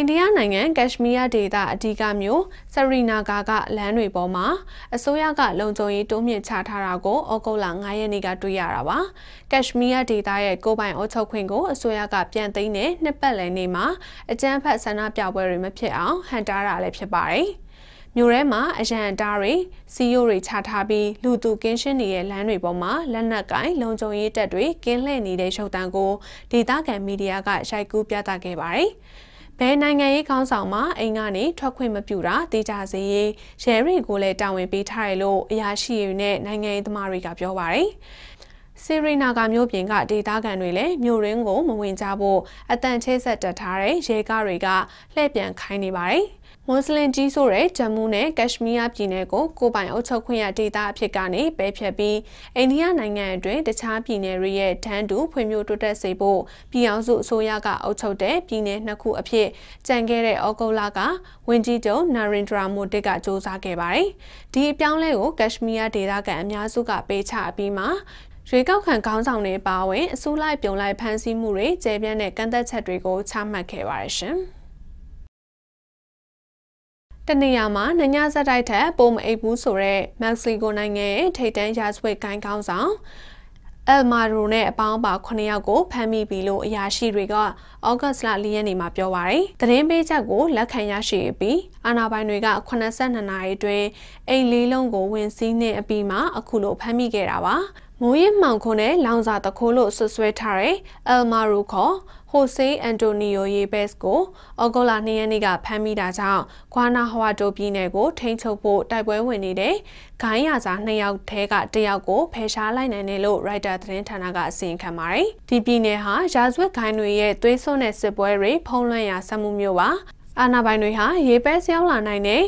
အိန္ဒိယနိုင်ငံကက်ရှမီးယားဒေသအဓိကမြို့ဆရီနာဂါကလမ်းတွေပေါ်မှာအစိုးရကလုံခြုံရေးတိုးမြှင့်ချထားတာကိုဩဂုတ်လ9ရက်နေ့ကတွေ့ရတာပါ။ကက်ရှမီးယားဒေသရဲ့ကိုပိုင်အုပ်ချုပ်ခွင့်ကိုအစိုးရကပြန်သိမ်းတဲ့နှစ်ပတ်လည်နေ့မှာအကြမ်းဖက်ဆန္ဒပြပွဲတွေမဖြစ်အောင်ဟန်တားတာလည်းဖြစ်ပါတယ်။မြို့ထဲမှာအရန်တားတွေစီယိုတွေချထားပြီးလူသူကင်းရှင်းနေတဲ့လမ်းတွေပေါ်မှာလက်နက်ကင်လုံခြုံရေးတပ်တွေ ကင်းလှည့်နေတဲ့ရုပ်တံကိုဒေသခံမီဒီယာကရိုက်ကူးပြသခဲ့ပါတယ်။ဘယ်နိုင်ငံရေးခေါင်းဆောင်မှအိမ်ကနေထွက်ခွင့်မပြုတာသိကြစေရေးရဲရီကိုလည်းတာဝန်ပေးထားတယ်လို့အရာရှိတွေနဲ့နိုင်ငံရေးသမားတွေကပြောပါတယ်ဆီရီနာကမျိုးပြင်ကဒေသခံတွေလည်းမြို့ရင်းကိုမဝင်ကြဖို့အတန်ချဲ့ဆက်တက်ထားတဲ့ရဲကားတွေကလှည့်ပြန်ခိုင်းနေပါတယ်မွန်စလင်ကြီးဆိုတဲ့ဂျမူးနဲ့ကက်ရှမီးယားပြည်နယ်ကိုကိုပိုင်အုပ်ချုပ်ခွင့်ရဒေသအဖြစ်ကနေပယ်ဖျက်ပြီးအိန္ဒိယနိုင်ငံအတွင်းတခြားပြည်နယ်တွေရဲ့ဒန်းတူဖွံ့ဖြိုးတိုးတက်စေဖို့ပြည်အောင်စုအစိုးရကအုပ်ချုပ်တဲ့ပြည်နယ်နှစ်ခုအဖြစ်ကြံခဲ့တဲ့ဩဂုတ်လကဝန်ကြီးချုပ်နာရင်ဒရာမိုဒစ်ကစ조사ခဲ့ပါတယ်။ဒီအပြောင်းလဲကိုကက်ရှမီးယားဒေသကအများစုကပေးချအပြီးမှာရွေးကောက်ခံခေါင်းဆောင်တွေပါဝင်အစိုးလိုက်ပြုံလိုက်ဖမ်းဆီးမှုတွေကျေပြန့်တဲ့ကန့်သက်ချက်တွေကိုချမှတ်ခဲ့ပါတယ်ရှင်။တနေရာမှာနညာဇက်တိုက်ထက်ပုံမအိပ်ဘူးဆိုတော့မက္ကဆီကိုနိုင်ငံရဲ့ထိပ်တန်းရာဇဝတ်ကိုင်းကောင်းဆောင်အယ်မာရိုနဲ့အပေါင်းပါ9ယောက်ကိုဖမ်းမိပြီလို့အရာရှိတွေကဩဂတ်စ်လ၄ရက်နေ့မှာပြောပါရယ်။သတင်းပေးချက်ကိုလက်ခံရရှိပြီးအာဏာပိုင်တွေက82နာရီအတွင်းအိမ်လေးလုံးကိုဝင်စီးနှင်အပြီးမှာအခုလိုဖမ်းမိခဲ့တာပါ။မိုးရင်မောင်ခွန်းနဲ့လောင်စာတခိုးလို့ဆွဆွဲထားတဲ့အယ်မာရိုခေါ်ဟိုစိန်အန်တိုနီယိုယေဘက်စ်ကိုဩဂုတ်လ2ရက်နေ့ကဖမ်းမိတာကြောင့်ဂွာနာဟဝါတိုပြည်နယ်ကိုထိန်းချုပ်ဖို့တိုက်ပွဲဝင်နေတဲ့ဂိုင်းရစာ2ယောက်ထဲက1ယောက်ကိုဖယ်ရှားလိုက်နိုင်တယ်လို့ရိုက်တာသတင်းဌာနကအစီရင်ခံပါတယ်။ဒီပြည်နယ်ဟာရာဇဝတ်ဂိုင်းတွေရဲ့သွေးစွန်းတဲ့စစ်ပွဲတွေဖုံးလွှမ်းရာဆက်မှုမျိုးပါ။အာနာပိုင်တွေဟာရေပဲရောက်လာနိုင်တဲ့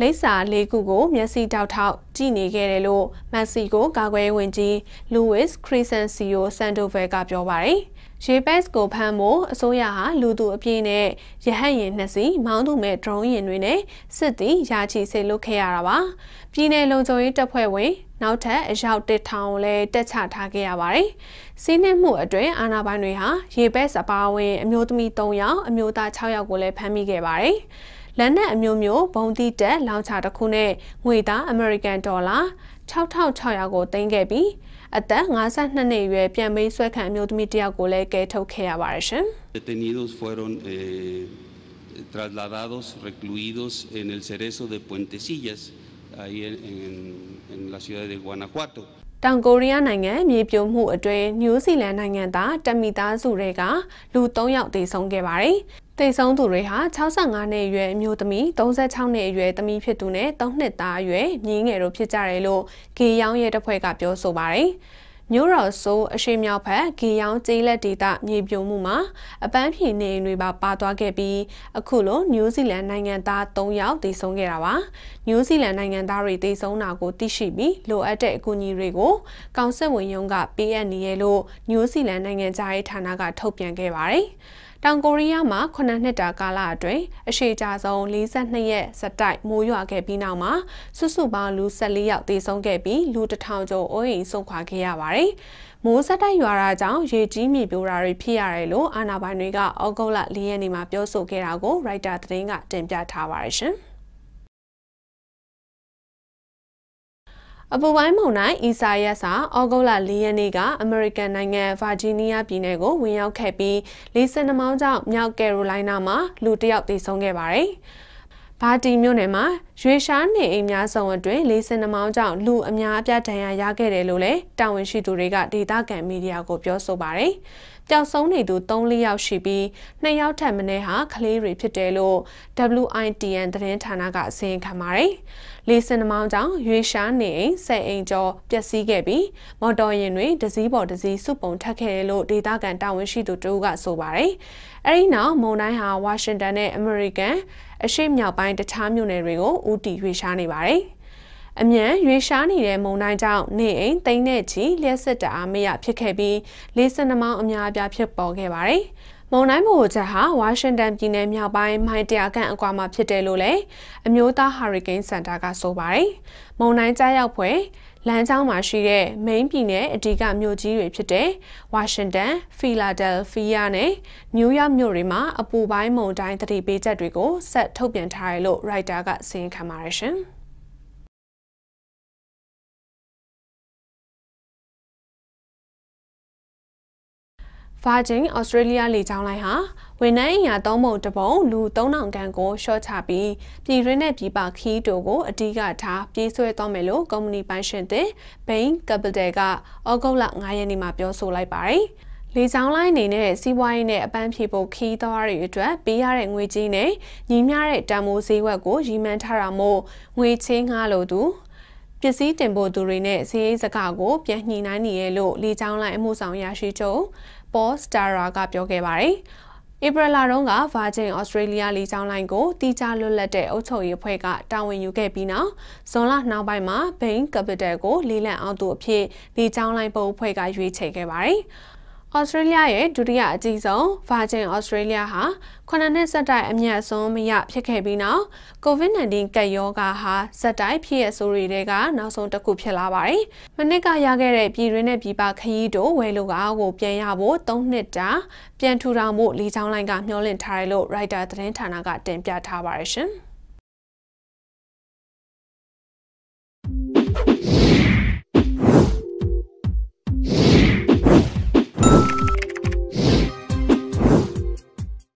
လိပ်စာလေးခုကို မျက်စိတောက်ထောက်ကြည့်နေခဲ့တယ်လို့မက်ဆီကိုကာကွယ်ဝင်ကြီးလူးဝစ်ခရစ်စန်စီယိုဆန်တိုဗယ်ကပြောပါတယ်။ရေဘက်စ်ကိုဖမ်းဖို့အစိုးရဟာလူသူအပြင်းနဲ့ရဟတ်ယာဉ်နှစ်စီးမောင်းသူမဲ့ဒရုန်းယာဉ်တွေနဲ့စစ်တီရာချီစေလွတ်ခဲ့ရတာပါ။ပြည်내လုံခြုံရေးတပ်ဖွဲ့ဝင်နောက်ထပ်အယောက်တစ်ထောင်လည်းတက်ချထားခဲ့ရပါတယ်။စီးနှင်းမှုအတွင်းအာဏာပိုင်တွေဟာရေဘက်စ်အပါအဝင်အမျိုးသမီး3ယောက်အမျိုးသား6ယောက်ကိုလည်းဖမ်းမိခဲ့ပါတယ်။လက်နက်အမျိုးမျိုးဘုံတိတက်လောင်ချတစ်ခုနဲ့ငွေသားအမေရိကန်ဒေါ်လာ6600ကိုတင်ခဲ့ပြီးအသက်52နှစ်အရွယ်ပြန်မိတ်ဆွဲခံအမျိုးသမီးတယောက်ကိုလည်းကယ်ထုတ်ခဲ့ရပါတယ်ရှင်။ Detenidos fueron eh trasladados recluidos en el Cerezo de Puentecillas ahí en en la ciudad de Guanajuato တောင်ကိုရီးယားနိုင်ငံမြေပြိုမှုအတွင်းနယူးဇီလန်နိုင်ငံသားတက်မီသားစုတွေကလူ3ယောက်သေဆုံးခဲ့ပါတယ်။တိမ်ဆုံးသူတွေဟာ65နှစ်အရွယ်အမျိုးသမီး36နှစ်အရွယ်သမီးဖြစ်သူနဲ့3နှစ်သားအရွယ်ညီငယ်တို့ဖြစ်ကြတယ်လို့ဂေယောင်းရဲတပ်ဖွဲ့ကပြောဆိုပါတယ်။မျိုးတော်ဆိုးအရှိမြောက်ဖက်ဂေယောင်းကျေးလက်ဒေသမြေပြုံမှုမှာ အပန်းဖြေနေအိမ်တွေပါပါသွားခဲ့ပြီး အခုလိုနယူးဇီလန်နိုင်ငံသား3ယောက်သေဆုံးခဲ့တာပါ။နယူးဇီလန်နိုင်ငံသားတွေသေဆုံးတာကိုသိရှိပြီးလိုအပ်တဲ့အကူအညီတွေကိုကောင်စစ်ဝင်ရုံးကပေးအပ်နေရလို့နယူးဇီလန်နိုင်ငံသားရေးဌာနကထုတ်ပြန်ခဲ့ပါတယ်။တောင်ကိုရီးယားမှာ9နှစ်တာကာလအတွင်းအရှိကြဆုံး42ရက်စတိုက်မိုးရွာခဲ့ပြီးနောက်မှာစုစုပေါင်းလူ14ယောက်သေဆုံးခဲ့ပြီးလူ1000ကျော်အိုးအိမ်ဆုံးခွာခဲ့ရပါတယ်။မိုးစတိုက်ရွာတာကြောင့်ရေကြီးမြေပြိုတာတွေဖြစ်ရတယ်လို့အာဏာပိုင်တွေကဩဂုတ်လ4ရက်နေ့မှာပြောဆိုခဲ့တာကိုရိုက်တာသတင်းကတင်ပြထားပါတယ်ရှင်။အပူပိုင်းမုန်တိုင်းအီစာရက်စာဩဂုတ်လ၄ရက်နေ့ကအမေရိကန်နိုင်ငံဗာဂျီးနီးယားပြည်နယ်ကိုဝင်ရောက်ခဲ့ပြီး52မောင်းကြောင့်မြောက်ကယ်ရိုလိုင်းနာမှာလူတစ်ယောက်သေဆုံးခဲ့ပါတယ်။ဘာတီမြို့နယ်မှာရွေရှားနေအိမ်များစုံအတွင်း52မောင်းကြောင့်လူအများအပြားဒဏ်ရာရခဲ့တယ်လို့လည်းတာဝန်ရှိသူတွေကဒေသခံမီဒီယာကိုပြောဆိုပါတယ်။ပျောက်ဆုံးနေသူ3-4ယောက်ရှိပြီး2ယောက်ထပ်မင်းဟာကလေးတွေဖြစ်တယ်လို့ WITN သတင်းဌာနကအစင်ခံပါတယ်။လေစင်နမောင်းကြောင့်ရွေရှားနေအိမ်ဆယ်အိမ်ကျော်ပျက်စီးခဲ့ပြီးမော်တော်ယာဉ်တွေဒဇီးပေါ်ဒဇီးစုပုံထက်ခဲ့တယ်လို့ဒေသခံတာဝန်ရှိသူတူကဆိုပါတယ်။အဲဒီနောက်မုန်တိုင်းဟာဝါရှင်တန်နဲ့အမေရိကန်အရှေ့မြောက်ပိုင်းတခြားမြို့နယ်တွေကိုဦးတည်ရွေရှားနေပါတယ်။အမြန်ရွေရှားနေတဲ့မုန်တိုင်းကြောင့်နေအိမ်သိန်းနဲ့ချီလျှက်စစ်တအားမရဖြစ်ခဲ့ပြီး52မောင်းအများအပြားဖြစ်ပေါ်ခဲ့ပါတယ်။မုန်တိုင်းမိုးချက်ဟာဝါရှင်တန်ပြည်နယ်မြောက်ပိုင်းမိုင်တရာခန့်အကွာမှာဖြစ်တယ်လို့လည်းအမျိုးသားဟာရီကိန်းစင်တာကဆိုပါတယ်။မုန်တိုင်းကြားရောက်ဖွယ်လမ်းကြောင်းမှာရှိတဲ့မိန်းပြည်နယ်အဓိကမြို့ကြီးတွေဖြစ်တဲ့ဝါရှင်တန်၊ဖီလာဒယ်ဖီးယားနဲ့နယူးယောက်မြို့တွေမှာအပူပိုင်းမုန်တိုင်းသတိပေးချက်တွေကိုဆက်ထုတ်ပြန်ထားတယ်လို့ရိုက်တာကစင်ခံပါတယ်ရှင်။ Virgin Australia လေကြောင်းလိုင်းဟာဝန်ထမ်းအင်အား၃ပုံတပုံလူ3000ခန်းကိုရှော့ချပြီးပြည်တွင်းနဲ့ပြည်ပခီးတိုကိုအဓိကထားပြေးဆွဲသွားမယ်လို့ကုမ္ပဏီပိုင်ရှင်သစ် Bain Capital ကဩဂုတ်လ9ရက်နေ့မှာပြောဆိုလိုက်ပါတယ်လေကြောင်းလိုင်းအနေနဲ့စီးပွားရေးနဲ့အပန်းဖြေဖို့ခီးသွားတွေအတွက်ပေးရတဲ့ငွေကြေးနဲ့ညီမျှတဲ့တန်ဖိုးဈေးဝက်ကိုရည်မှန်းထားတာမို့ငွေချင်းငှားလို့သူပစ္စည်းတင်ပို့သူတွေနဲ့ဈေးစကားကို ပြန်ညှိနှိုင်းနေရလို့လေချောင်းလိုင်းအမှုဆောင်ရရှိချုပ်ပေါ်စတာရာကပြောခဲ့ပါတယ်။ဧပြီလတုန်းက Virgin Australia လေကြောင်းလိုင်းကိုတီးခြားလွတ်လပ်တဲ့အုပ်ချုပ်ရေးအဖွဲ့ကတာဝန်ယူခဲ့ပြီးနောက်ဇွန်လနောက်ပိုင်းမှာ Bain Capital ကိုလေလံအောင်သူအဖြစ်လေကြောင်းလိုင်းပုံအဖွဲ့ကရွေးချယ်ခဲ့ပါတယ်။ဩစတြေးလျရဲ့ဒုတိယအကြီးဆုံး Virgin Australia ဟာ9နှစ်ဆက်တိုက်အမြတ်ဆုံးမရဖြစ်ခဲ့ပြီးနောက် COVID-19 ကပ်ရောဂါဟာဆက်တိုက်ဖြစ်ရဆိုးတွေကနောက်ဆုံးတစ်ခုဖြစ်လာပါတယ်။မနစ်ကရခဲ့တဲ့ပြည်တွင်းနဲ့ပြည်ပခရီးတို့ဝယ်လိုကားကိုပြန်ရဖို့3နှစ်တာပြန်ထူထောင်ဖို့လေကြောင်းလိုင်းကမျှော်လင့်ထားတယ်လို့ Writer သတင်းဌာနကတင်ပြထားပါတယ်ရှင်။